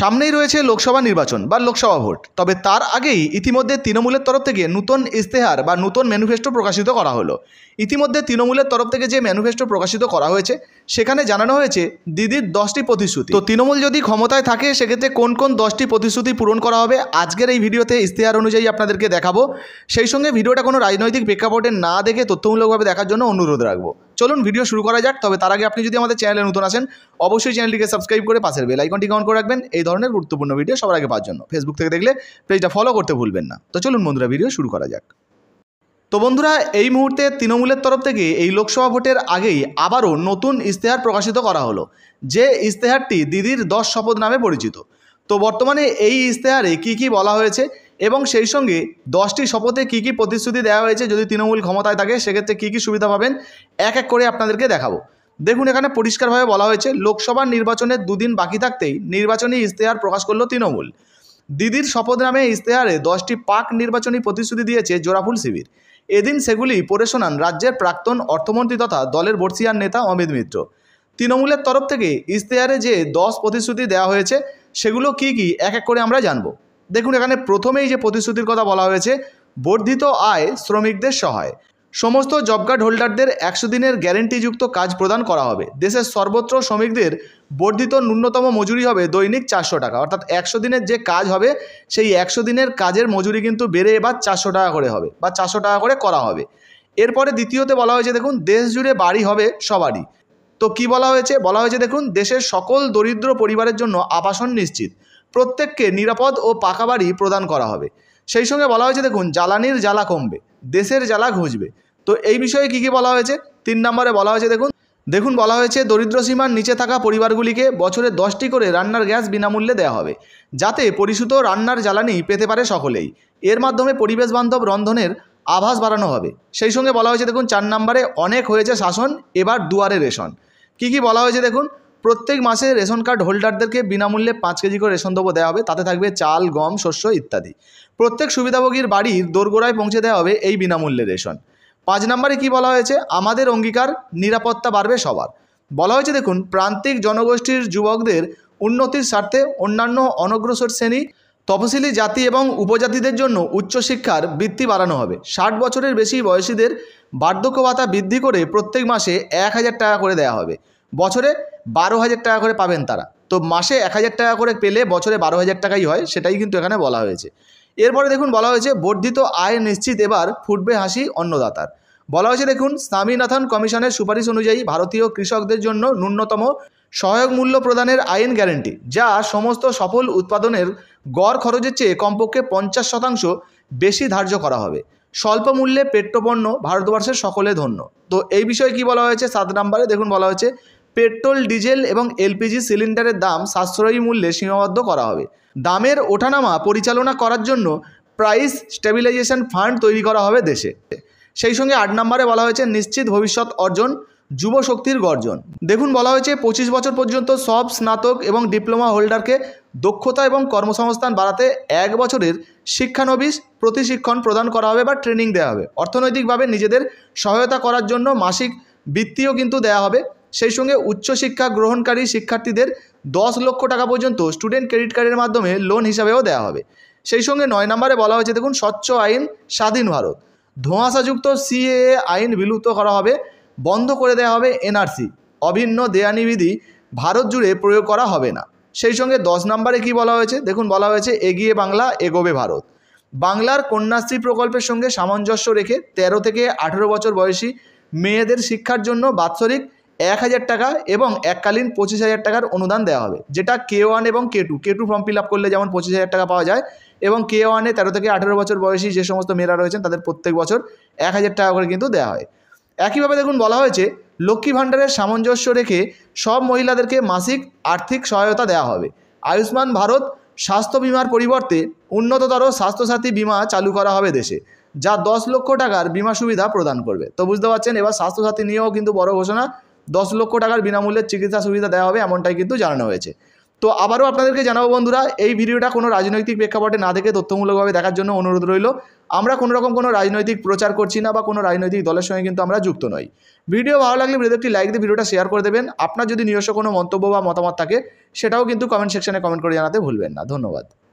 সামনেই রয়েছে লোকসভা নির্বাচন বা লোকসভা ভোট তবে তার আগেই ইতিমধ্যে তৃণমূলের তরফ থেকে নতুন ইস্তেহার বা নতুন ম্যানিফেস্টো প্রকাশিত করা হলো ইতিমধ্যে তৃণমূলের তরফ থেকে যে ম্যানিফেস্টো প্রকাশিত করা হয়েছে সেখানে জানানো হয়েছে দিদির দশটি প্রতিশ্রুতি তো তৃণমূল যদি ক্ষমতায় থাকে সেক্ষেত্রে কোন কোন দশটি প্রতিশ্রুতি পূরণ করা হবে আজকের এই ভিডিওতে ইস্তেহার অনুযায়ী আপনাদেরকে দেখাবো সেই সঙ্গে ভিডিওটা কোনো রাজনৈতিক প্রেক্ষাপটে না দেখে তথ্যমূলকভাবে দেখার জন্য অনুরোধ রাখবো চলুন ভিডিও শুরু করা যাক তবে তার আগে আপনি যদি আমাদের চ্যানেলে নতুন আসেন অবশ্যই চ্যানেলটিকে সাবস্ক্রাইব করে পাশের বেল আইকনটি অন করে রাখবেন এই ধরনের গুরুত্বপূর্ণ ভিডিও সবার আগে পাওয়ার জন্য ফেসবুক থেকে দেখলে পেজটা ফলো করতে ভুলবেন না তো চলুন বন্ধুরা ভিডিও শুরু করা যাক তো বন্ধুরা এই মুহূর্তে তৃণমূলের তরফ থেকে এই লোকসভা ভোটের আগেই আবারও নতুন ইশতেহার প্রকাশিত করা হলো যে ইশতেহারটি দিদির দশ শপথ নামে পরিচিত তো বর্তমানে এই ইশতেহারে কি কি বলা হয়েছে এবং সেই সঙ্গে দশটি শপথে কী কী প্রতিশ্রুতি দেওয়া হয়েছে যদি তৃণমূল ক্ষমতায় থাকে সেক্ষেত্রে কী কী সুবিধা পাবেন এক এক করে আপনাদেরকে দেখাবো দেখুন এখানে পরিষ্কারভাবে বলা হয়েছে লোকসভা নির্বাচনের দুদিন বাকি থাকতেই নির্বাচনী ইশতেহার প্রকাশ করল তৃণমূল দিদির শপথ নামে ইশতেহারে দশটি পাক নির্বাচনী প্রতিশ্রুতি দিয়েছে জোড়াফুল শিবির এদিন সেগুলি পড়ে শোনান রাজ্যের প্রাক্তন অর্থমন্ত্রী তথা দলের বর্ষিয়ার নেতা অমিত মিত্র তৃণমূলের তরফ থেকে ইশতেহারে যে দশ প্রতিশ্রুতি দেওয়া হয়েছে সেগুলো কি কি এক এক করে আমরা জানবো দেখুন এখানে প্রথমেই যে প্রতিশ্রুতির কথা বলা হয়েছে বর্ধিত আয় শ্রমিকদের সহায় সমস্ত জব কার্ড হোল্ডারদের একশো দিনের গ্যারেন্টিযুক্ত কাজ প্রদান করা হবে দেশের সর্বত্র শ্রমিকদের বর্ধিত ন্যূনতম মজুরি হবে দৈনিক চারশো টাকা অর্থাৎ একশো দিনের যে কাজ হবে সেই একশো দিনের কাজের মজুরি কিন্তু বেড়ে এবার চারশো টাকা করে হবে বা চারশো টাকা করে করা হবে এরপরে দ্বিতীয়তে বলা হয়েছে দেখুন দেশ জুড়ে বাড়ি হবে সবারই তো কি বলা হয়েছে বলা হয়েছে দেখুন দেশের সকল দরিদ্র পরিবারের জন্য আবাসন নিশ্চিত প্রত্যেককে নিরাপদ ও পাকা বাড়ি প্রদান করা হবে সেই সঙ্গে বলা হয়েছে দেখুন জ্বালানির জ্বালা কমবে দেশের জ্বালা ঘুচবে তো এই বিষয়ে কী কী বলা হয়েছে তিন নম্বরে বলা হয়েছে দেখুন দেখুন বলা হয়েছে দরিদ্র সীমার নিচে থাকা পরিবারগুলিকে বছরে দশটি করে রান্নার গ্যাস বিনামূল্যে দেওয়া হবে যাতে পরিশুত রান্নার জ্বালানি পেতে পারে সকলেই এর মাধ্যমে পরিবেশ বান্ধব রন্ধনের আভাস বাড়ানো হবে সেই সঙ্গে বলা হয়েছে দেখুন চার নম্বরে অনেক হয়েছে শাসন এবার দুয়ারে রেশন কি কি বলা হয়েছে দেখুন প্রত্যেক মাসে রেশন কার্ড হোল্ডারদেরকে বিনামূল্যে পাঁচ কেজি করে রেশন দ্রব্য দেওয়া হবে তাতে থাকবে চাল গম শস্য ইত্যাদি প্রত্যেক সুবিধাভোগীর বাড়ির দোরগোড়ায় পৌঁছে দেওয়া হবে এই বিনামূল্যে রেশন পাঁচ নম্বরে কি বলা হয়েছে আমাদের অঙ্গীকার নিরাপত্তা বাড়বে সবার বলা হয়েছে দেখুন প্রান্তিক জনগোষ্ঠীর যুবকদের উন্নতির স্বার্থে অন্যান্য অনগ্রসর শ্রেণী তপশিলি জাতি এবং উপজাতিদের জন্য উচ্চশিক্ষার বৃত্তি বাড়ানো হবে ষাট বছরের বেশি বয়সীদের বার্ধক্য ভাতা বৃদ্ধি করে প্রত্যেক মাসে এক হাজার টাকা করে দেওয়া হবে বছরে বারো হাজার টাকা করে পাবেন তারা তো মাসে এক হাজার টাকা করে পেলে বছরে বারো হাজার টাকাই হয় সেটাই কিন্তু এখানে বলা হয়েছে এরপরে দেখুন বলা হয়েছে বর্ধিত আয় নিশ্চিত এবার ফুটবে হাসি অন্নদাতার বলা হয়েছে দেখুন স্বামীনাথন কমিশনের সুপারিশ অনুযায়ী ভারতীয় কৃষকদের জন্য ন্যূনতম সহায়ক মূল্য প্রদানের আইন গ্যারেন্টি যা সমস্ত সফল উৎপাদনের গড় খরচের চেয়ে কমপক্ষে পঞ্চাশ শতাংশ বেশি ধার্য করা হবে স্বল্প মূল্যে পেট্রোপণ্য ভারতবর্ষের সকলে ধন্য তো এই বিষয়ে কি বলা হয়েছে সাত নম্বরে দেখুন বলা হয়েছে পেট্রোল ডিজেল এবং এলপিজি সিলিন্ডারের দাম সাশ্রয়ী মূল্যে সীমাবদ্ধ করা হবে দামের ওঠানামা পরিচালনা করার জন্য প্রাইস স্টেবিলাইজেশন ফান্ড তৈরি করা হবে দেশে সেই সঙ্গে আট নম্বরে বলা হয়েছে নিশ্চিত ভবিষ্যৎ অর্জন যুব শক্তির গর্জন দেখুন বলা হয়েছে পঁচিশ বছর পর্যন্ত সব স্নাতক এবং ডিপ্লোমা হোল্ডারকে দক্ষতা এবং কর্মসংস্থান বাড়াতে এক বছরের শিক্ষানবিশ প্রতিশিক্ষণ প্রদান করা হবে বা ট্রেনিং দেওয়া হবে অর্থনৈতিকভাবে নিজেদের সহায়তা করার জন্য মাসিক বৃত্তিও কিন্তু দেওয়া হবে সেই সঙ্গে উচ্চশিক্ষা গ্রহণকারী শিক্ষার্থীদের দশ লক্ষ টাকা পর্যন্ত স্টুডেন্ট ক্রেডিট কার্ডের মাধ্যমে লোন হিসাবেও দেওয়া হবে সেই সঙ্গে নয় নম্বরে বলা হয়েছে দেখুন স্বচ্ছ আইন স্বাধীন ভারত ধোঁয়াশাযুক্ত সিএএ আইন বিলুপ্ত করা হবে বন্ধ করে দেওয়া হবে এনআরসি অভিন্ন দেয়ানিবিধি ভারত জুড়ে প্রয়োগ করা হবে না সেই সঙ্গে দশ নম্বরে কি বলা হয়েছে দেখুন বলা হয়েছে এগিয়ে বাংলা এগোবে ভারত বাংলার কন্যাশ্রী প্রকল্পের সঙ্গে সামঞ্জস্য রেখে ১৩ থেকে ১৮ বছর বয়সী মেয়েদের শিক্ষার জন্য বাৎসরিক এক হাজার টাকা এবং এককালীন পঁচিশ হাজার টাকার অনুদান দেওয়া হবে যেটা কে ওয়ান এবং K two K two form fill up করলে যেমন পঁচিশ হাজার টাকা পাওয়া যায় এবং কে ওয়ানে তেরো থেকে আঠেরো বছর বয়সী যে সমস্ত মেয়েরা রয়েছেন তাদের প্রত্যেক বছর এক হাজার টাকা করে কিন্তু দেওয়া হয় একইভাবে দেখুন বলা হয়েছে লক্ষ্মী ভাণ্ডারের সামঞ্জস্য রেখে সব মহিলাদেরকে মাসিক আর্থিক সহায়তা দেওয়া হবে আয়ুষ্মান ভারত স্বাস্থ্য বিমার পরিবর্তে উন্নততর স্বাস্থ্যসাথী বিমা চালু করা হবে দেশে যা দশ লক্ষ টাকার বিমা সুবিধা প্রদান করবে তো বুঝতে পারছেন এবার স্বাস্থ্যসাথী নিয়েও কিন্তু বড় ঘোষণা দশ লক্ষ টাকার বিনামূল্যে চিকিৎসা সুবিধা দেওয়া হবে এমনটাই কিন্তু জানানো হয়েছে তো আবারও আপনাদেরকে জানাবো বন্ধুরা এই ভিডিওটা কোনো রাজনৈতিক প্রেক্ষাপটে না দেখে তথ্যমূলকভাবে দেখার জন্য অনুরোধ রইল আমরা কোনো রকম কোনো রাজনৈতিক প্রচার করছি না বা কোনো রাজনৈতিক দলের সঙ্গে কিন্তু আমরা যুক্ত নই ভিডিও ভালো লাগলে ভিডিওতে একটি লাইক দিয়ে ভিডিওটা শেয়ার করে দেবেন আপনার যদি নিজস্ব কোনো মন্তব্য বা মতামত থাকে সেটাও কিন্তু কমেন্ট সেকশনে কমেন্ট করে জানাতে ভুলবেন না ধন্যবাদ